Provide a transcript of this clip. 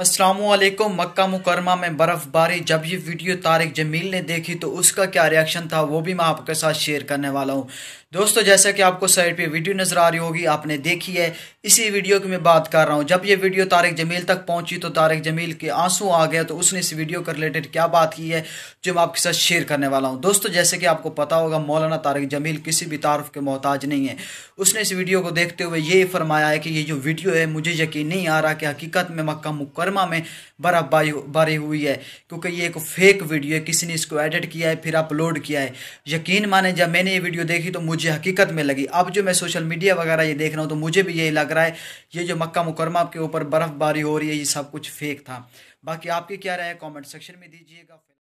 असलम मक्का मुकरमा में बर्फ़बारी जब ये वीडियो तारिक जमील ने देखी तो उसका क्या रिएक्शन था वो भी मैं आपके साथ शेयर करने वाला हूँ दोस्तों जैसा कि आपको साइड पे वीडियो नज़र आ रही होगी आपने देखी है इसी वीडियो की मैं बात कर रहा हूँ जब ये वीडियो तारिक जमील तक पहुँची तो तारिक जमील के आंसू आ गया तो उसने इस वीडियो के रिलेटेड क्या बात की है जो मैं आपके साथ शेयर करने वाला हूँ दोस्तों जैसे कि आपको पता होगा मौलाना तारिक जमील किसी भी तारफ़ के मोहताज नहीं है उसने इस वीडियो को देखते हुए ये फरमाया है कि ये जो वीडियो है मुझे यकीन नहीं आ रहा कि हकीकत में मक्का मुकर वर्मा में बराबरी हुई है क्योंकि ये एक फेक वीडियो है किसी ने इसको एडिट किया है फिर अपलोड किया है यकीन माने जब मैंने ये वीडियो देखी तो मुझे हकीकत में लगी अब जो मैं सोशल मीडिया वगैरह ये देख रहा हूँ तो मुझे भी यही लग रहा है ये जो मक्का मुकरमा के ऊपर बर्फ़बारी हो रही है ये सब कुछ फेक था बाकी आपकी क्या राय कॉमेंट सेक्शन में दीजिएगा